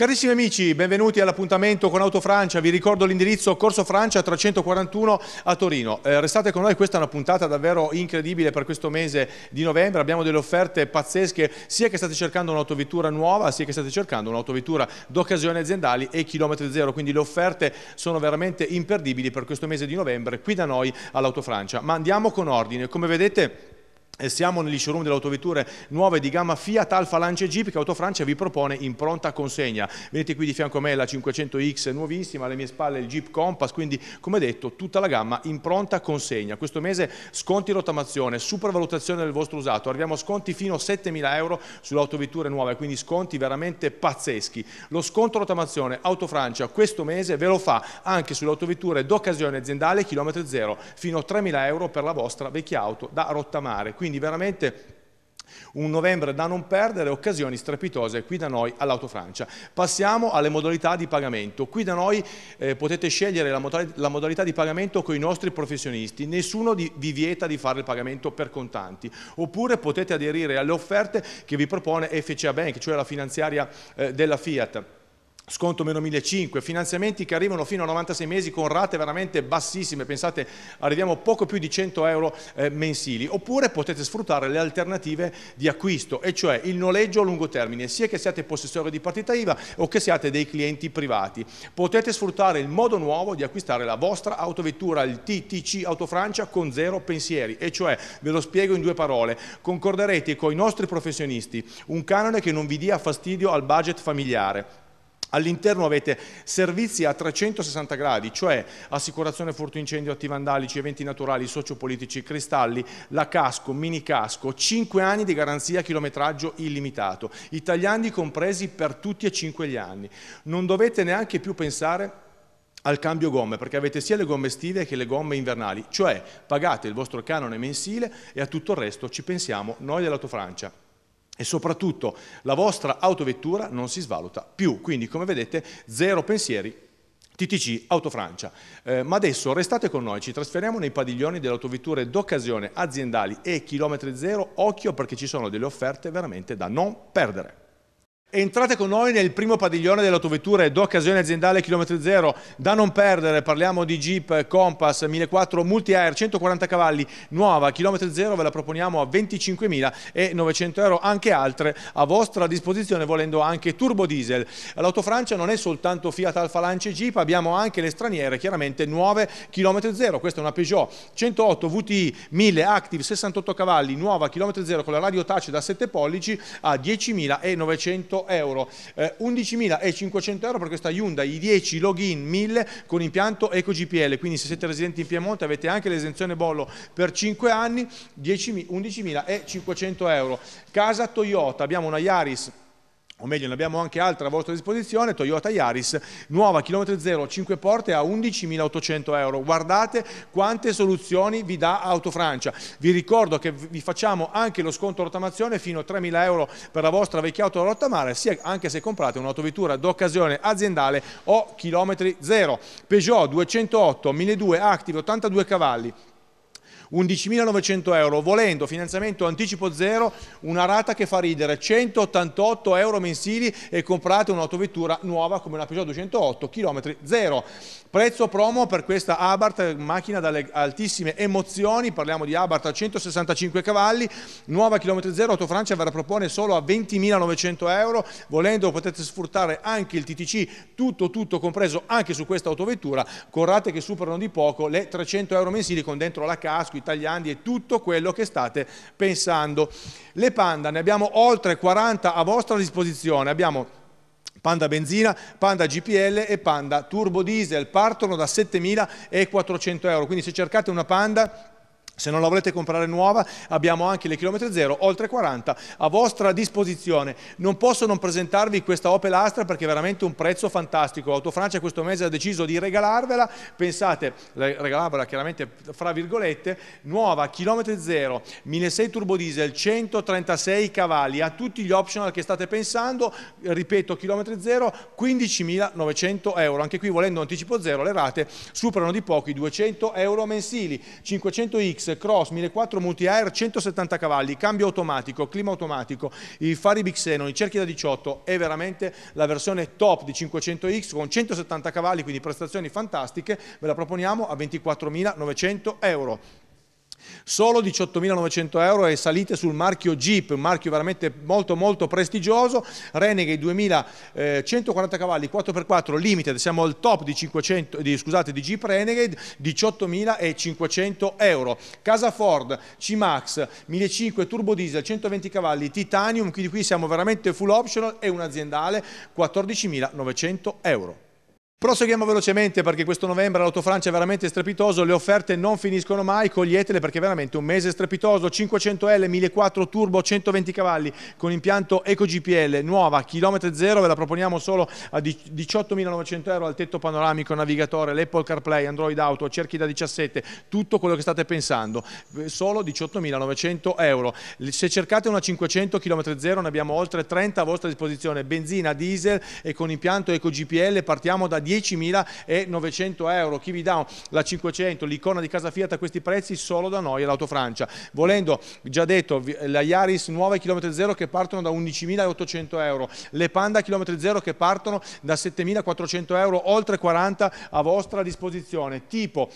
Carissimi amici, benvenuti all'appuntamento con Auto Francia. Vi ricordo l'indirizzo Corso Francia 341 a Torino. Eh, restate con noi, questa è una puntata davvero incredibile per questo mese di novembre. Abbiamo delle offerte pazzesche, sia che state cercando un'autovettura nuova, sia che state cercando un'autovettura d'occasione aziendali e chilometri zero. Quindi le offerte sono veramente imperdibili per questo mese di novembre qui da noi all'Auto Francia. Ma andiamo con ordine. Come vedete siamo negli showroom delle autovetture nuove di gamma Fiat Alfa Lancia Jeep che Autofrancia vi propone in pronta consegna. Vedete qui di fianco a me la 500X nuovissima, alle mie spalle il Jeep Compass, quindi come detto tutta la gamma in pronta consegna. Questo mese sconti rottamazione, supervalutazione del vostro usato, arriviamo a sconti fino a 7.000 euro sulle autovetture nuove, quindi sconti veramente pazzeschi. Lo sconto rottamazione Autofrancia questo mese ve lo fa anche sulle autovetture d'occasione aziendale chilometro zero, fino a 3.000 euro per la vostra vecchia auto da rottamare. Quindi quindi veramente un novembre da non perdere, occasioni strepitose qui da noi all'Auto Francia. Passiamo alle modalità di pagamento. Qui da noi eh, potete scegliere la, modalità, la modalità di pagamento con i nostri professionisti, nessuno di, vi vieta di fare il pagamento per contanti, oppure potete aderire alle offerte che vi propone FCA Bank, cioè la finanziaria eh, della Fiat sconto meno 1.500, finanziamenti che arrivano fino a 96 mesi con rate veramente bassissime, pensate arriviamo a poco più di 100 euro eh, mensili, oppure potete sfruttare le alternative di acquisto, e cioè il noleggio a lungo termine, sia che siate possessori di partita IVA o che siate dei clienti privati. Potete sfruttare il modo nuovo di acquistare la vostra autovettura, il TTC Autofrancia con zero pensieri, e cioè, ve lo spiego in due parole, concorderete con i nostri professionisti un canone che non vi dia fastidio al budget familiare All'interno avete servizi a 360 gradi, cioè assicurazione furto incendio, atti vandalici, eventi naturali, sociopolitici, cristalli, la casco, mini casco, 5 anni di garanzia chilometraggio illimitato, italiani compresi per tutti e 5 gli anni. Non dovete neanche più pensare al cambio gomme, perché avete sia le gomme estive che le gomme invernali, cioè pagate il vostro canone mensile e a tutto il resto ci pensiamo noi dell'Autofrancia e soprattutto la vostra autovettura non si svaluta più. Quindi come vedete zero pensieri TTC Auto Francia. Eh, ma adesso restate con noi, ci trasferiamo nei padiglioni delle autovetture d'occasione aziendali e chilometri zero. Occhio perché ci sono delle offerte veramente da non perdere. Entrate con noi nel primo padiglione delle autovetture d'occasione aziendale chilometri zero, da non perdere, parliamo di Jeep Compass 1004 Multi-Air 140 cavalli, nuova, chilometri zero, ve la proponiamo a 25.900 euro, anche altre a vostra disposizione, volendo anche turbo diesel. L'Auto Francia non è soltanto Fiat Alfa Lance Jeep, abbiamo anche le straniere, chiaramente nuove, chilometri zero, questa è una Peugeot 108 VTI 1000 Active 68 cavalli, nuova, chilometri zero, con la radio touch da 7 pollici a 10.900 euro 100 euro, eh, 11.500 euro per questa Hyundai, i 10 login 1000 con impianto EcoGPL, quindi se siete residenti in Piemonte avete anche l'esenzione bollo per 5 anni, 11.500 euro. Casa Toyota, abbiamo una Yaris o meglio ne abbiamo anche altra a vostra disposizione, Toyota Yaris, nuova chilometro zero, 5 porte a 11.800 euro. Guardate quante soluzioni vi dà Autofrancia. Vi ricordo che vi facciamo anche lo sconto rottamazione fino a 3.000 euro per la vostra vecchia auto da rottamare, sia anche se comprate un'autovettura d'occasione aziendale o chilometri zero. Peugeot 208, 1.200 Active, 82 cavalli. 11.900 euro, volendo finanziamento anticipo zero, una rata che fa ridere, 188 euro mensili e comprate un'autovettura nuova come una Peugeot 208, chilometri zero. Prezzo promo per questa Abart, macchina dalle altissime emozioni, parliamo di Abart a 165 cavalli, nuova chilometri zero, Autofrancia ve la propone solo a 20.900 euro, volendo potete sfruttare anche il TTC, tutto tutto compreso anche su questa autovettura, con rate che superano di poco le 300 euro mensili con dentro la casco, capi, tagliandi e tutto quello che state pensando. Le Panda, ne abbiamo oltre 40 a vostra disposizione, abbiamo Panda benzina, Panda GPL e Panda turbo diesel partono da 7.400 euro, quindi se cercate una Panda se non la volete comprare nuova abbiamo anche le chilometri zero, oltre 40, a vostra disposizione. Non posso non presentarvi questa Opel Astra perché è veramente un prezzo fantastico. Autofrancia questo mese ha deciso di regalarvela, pensate, regalarvela chiaramente fra virgolette, nuova, chilometri zero, 1.6 turbo diesel, 136 cavalli, a tutti gli optional che state pensando, ripeto, chilometri zero, 15.900 euro. Anche qui volendo anticipo zero, le rate superano di pochi i 200 euro mensili, 500X, Cross, 1004 Multi Air, 170 cavalli, cambio automatico, clima automatico, i fari Bixeno, i cerchi da 18, è veramente la versione top di 500X con 170 cavalli, quindi prestazioni fantastiche, ve la proponiamo a 24.900 euro. Solo 18.900 euro e salite sul marchio Jeep, un marchio veramente molto molto prestigioso, Renegade 2140 eh, cavalli 4x4 limited, siamo al top di, 500, di, scusate, di Jeep Renegade, 18.500 euro. Casa Ford C-Max 1.500 turbo diesel, 120 cavalli, titanium, quindi qui siamo veramente full optional e un aziendale 14.900 euro. Proseguiamo velocemente perché questo novembre l'autofrancia è veramente strepitoso, le offerte non finiscono mai, coglietele perché è veramente un mese strepitoso, 500L, 1400 turbo, 120 cavalli con impianto EcoGPL, nuova, chilometri zero, ve la proponiamo solo a 18.900 euro al tetto panoramico, navigatore, l'Apple CarPlay, Android Auto, cerchi da 17, tutto quello che state pensando, eh, solo 18.900 euro. Se cercate una 500 km zero ne abbiamo oltre 30 a vostra disposizione, benzina, diesel e con impianto EcoGPL partiamo da 10.000 10.900 euro. Chi vi dà la 500, l'icona di casa Fiat a questi prezzi solo da noi all'Auto Francia. Volendo, già detto, la Iaris nuova chilometri zero che partono da 11.800 euro, le Panda chilometri zero che partono da 7.400 euro, oltre 40 a vostra disposizione. Tipo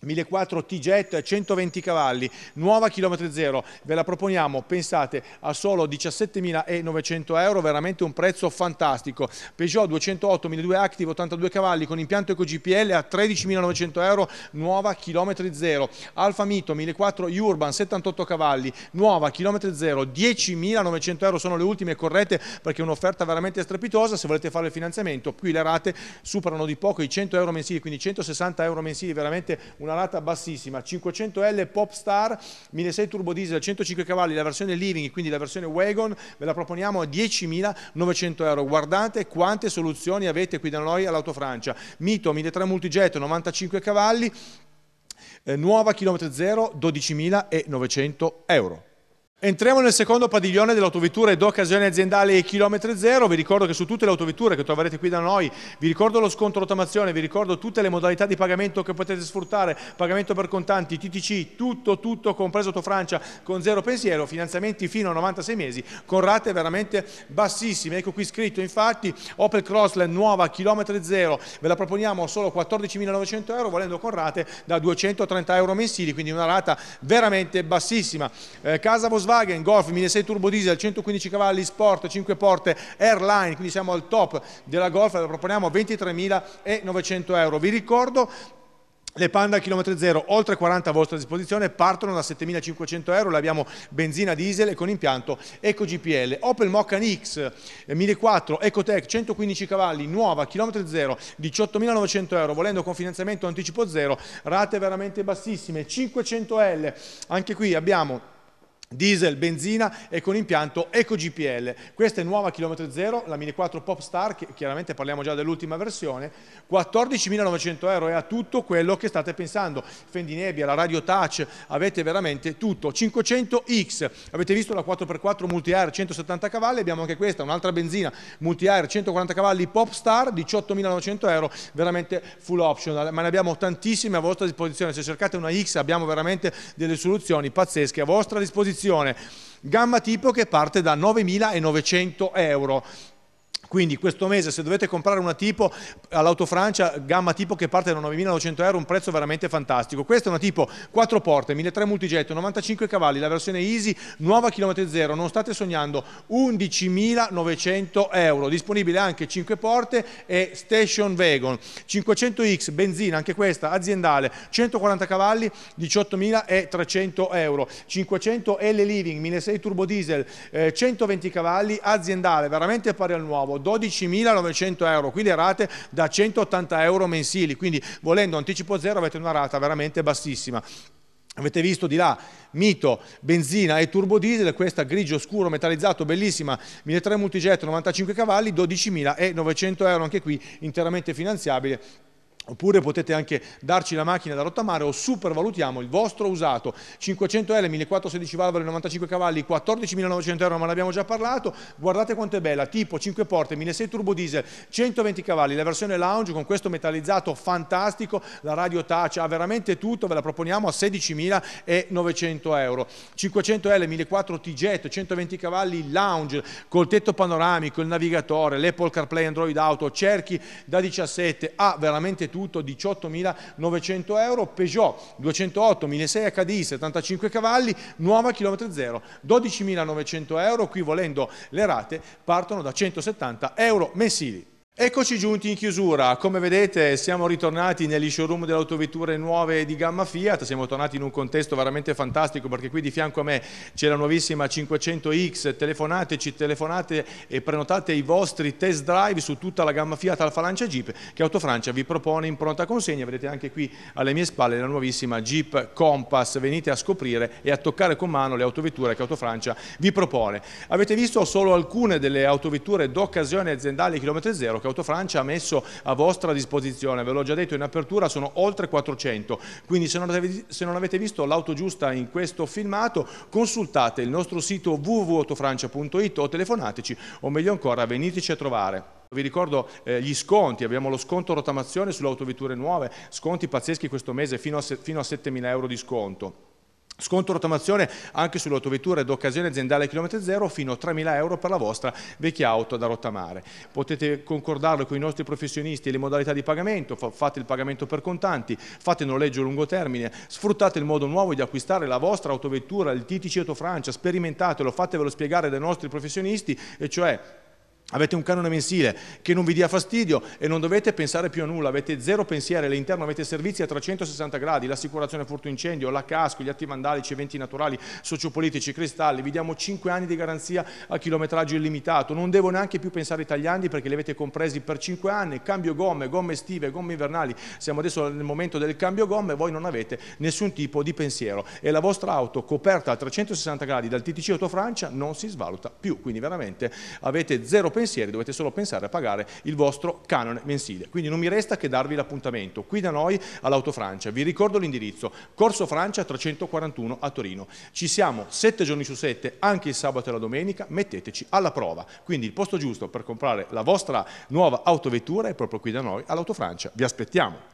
1400 T-Jet 120 cavalli, nuova chilometri zero, ve la proponiamo, pensate, a solo 17.900 euro, veramente un prezzo fantastico. Peugeot 208 1002 Active 82 cavalli con impianto EcoGPL a 13.900 euro, nuova chilometri zero. Alfa Mito 1400 Urban 78 cavalli, nuova chilometri zero, 10.900 euro sono le ultime corrette perché è un'offerta veramente strepitosa, se volete fare il finanziamento qui le rate superano di poco i 100 euro mensili, quindi 160 euro mensili, veramente un una rata bassissima, 500L Popstar, 1.6 turbo diesel, 105 cavalli, la versione living, quindi la versione wagon, ve la proponiamo a 10.900 euro. Guardate quante soluzioni avete qui da noi all'autofrancia, Mito 1.3 multijet, 95 cavalli, eh, nuova chilometro zero, 12.900 euro. Entriamo nel secondo padiglione delle autovetture ed occasioni aziendali e chilometri zero, vi ricordo che su tutte le autovetture che troverete qui da noi, vi ricordo lo sconto rottamazione, vi ricordo tutte le modalità di pagamento che potete sfruttare, pagamento per contanti, TTC, tutto, tutto, compreso Autofrancia con zero pensiero, finanziamenti fino a 96 mesi, con rate veramente bassissime, ecco qui scritto infatti Opel Crossland nuova chilometri zero, ve la proponiamo solo 14.900 euro, volendo con rate da 230 euro mensili, quindi una rata veramente bassissima. Eh, casa Volkswagen Volkswagen Golf 1.6 turbo diesel 115 cavalli sport 5 porte airline quindi siamo al top della Golf la proponiamo 23.900 euro vi ricordo le Panda chilometri zero, oltre 40 a vostra disposizione, partono da 7.500 euro, le abbiamo benzina diesel e con impianto Eco GPL. Opel Mokkan X 1004 Ecotec 115 cavalli, nuova, chilometri zero, 18.900 euro, volendo con finanziamento anticipo zero, rate veramente bassissime, 500L. Anche qui abbiamo diesel, benzina e con impianto EcoGPL. Questa è nuova chilometro zero, la Mini 4 Popstar, che chiaramente parliamo già dell'ultima versione, 14.900 euro e ha tutto quello che state pensando, fendinebbia, la radio touch, avete veramente tutto. 500X, avete visto la 4x4 multi-air 170 cavalli, abbiamo anche questa, un'altra benzina multi-air 140 cavalli Popstar, 18.900 euro, veramente full optional, ma ne abbiamo tantissime a vostra disposizione, se cercate una X abbiamo veramente delle soluzioni pazzesche a vostra disposizione disposizione gamma tipo che parte da 9.900 euro. Quindi questo mese se dovete comprare una tipo all'Auto Francia, gamma tipo che parte da 9.900 euro, un prezzo veramente fantastico. Questa è una tipo 4 porte, 1.300 multigetto, 95 cavalli, la versione Easy, nuova chilometri zero, non state sognando, 11.900 euro. Disponibile anche 5 porte e station wagon. 500X, benzina, anche questa aziendale, 140 cavalli, 18.300 euro. 500 L Living, 1.600 turbo diesel, eh, 120 cavalli, aziendale, veramente pari al nuovo. 12.900 euro, quindi rate da 180 euro mensili, quindi volendo anticipo zero avete una rata veramente bassissima. Avete visto di là mito, benzina e turbodiesel, questa grigio scuro metallizzato bellissima, 1300 multijet 95 cavalli, 12.900 euro anche qui interamente finanziabile Oppure potete anche darci la macchina da rottamare o supervalutiamo il vostro usato 500L 1416 valvole 95 cavalli 14.900 euro ma ne abbiamo già parlato guardate quanto è bella tipo 5 porte 1.6 turbo diesel 120 cavalli la versione lounge con questo metallizzato fantastico la radio touch ha veramente tutto ve la proponiamo a 16.900 euro 500L 1.400 T-Jet 120 cavalli lounge col tetto panoramico il navigatore l'Apple CarPlay Android Auto cerchi da 17 ha veramente tutto tutto 18.900 euro, Peugeot 208 1600 HDI 75 cavalli, nuova chilometro zero, 12.900 euro, qui volendo le rate partono da 170 euro mensili. Eccoci giunti in chiusura, come vedete siamo ritornati negli showroom delle autovetture nuove di gamma Fiat, siamo tornati in un contesto veramente fantastico perché qui di fianco a me c'è la nuovissima 500X, telefonateci, telefonate e prenotate i vostri test drive su tutta la gamma Fiat Alfa Lancia Jeep che Autofrancia vi propone in pronta consegna, vedete anche qui alle mie spalle la nuovissima Jeep Compass, venite a scoprire e a toccare con mano le autovetture che Autofrancia vi propone. Avete visto solo alcune delle autovetture d'occasione aziendale chilometro zero che Autofrancia ha messo a vostra disposizione, ve l'ho già detto in apertura, sono oltre 400, quindi se non avete, visto l'auto giusta in questo filmato consultate il nostro sito www.autofrancia.it o telefonateci o meglio ancora veniteci a trovare. Vi ricordo eh, gli sconti, abbiamo lo sconto rotamazione sulle autovetture nuove, sconti pazzeschi questo mese fino a, fino a 7.000 euro di sconto. Sconto rotamazione anche sulle autovetture occasione aziendale chilometro zero fino a 3.000 euro per la vostra vecchia auto da rottamare. Potete concordarlo con i nostri professionisti le modalità di pagamento, fate il pagamento per contanti, fate noleggio a lungo termine, sfruttate il modo nuovo di acquistare la vostra autovettura, il TTC Auto Francia, sperimentatelo, fatevelo spiegare dai nostri professionisti e cioè Avete un canone mensile che non vi dia fastidio e non dovete pensare più a nulla, avete zero pensieri all'interno, avete servizi a 360 gradi, l'assicurazione furto incendio, la casco, gli atti vandalici, eventi naturali, sociopolitici, cristalli, vi diamo 5 anni di garanzia a chilometraggio illimitato, non devo neanche più pensare ai tagliandi perché li avete compresi per 5 anni, cambio gomme, gomme estive, gomme invernali, siamo adesso nel momento del cambio gomme, voi non avete nessun tipo di pensiero e la vostra auto coperta a 360 gradi dal TTC Auto Francia non si svaluta più, quindi veramente avete zero pensiero pensieri, dovete solo pensare a pagare il vostro canone mensile. Quindi non mi resta che darvi l'appuntamento qui da noi all'Auto Francia. Vi ricordo l'indirizzo, Corso Francia 341 a Torino. Ci siamo 7 giorni su 7, anche il sabato e la domenica, metteteci alla prova. Quindi il posto giusto per comprare la vostra nuova autovettura è proprio qui da noi all'Auto Francia. Vi aspettiamo.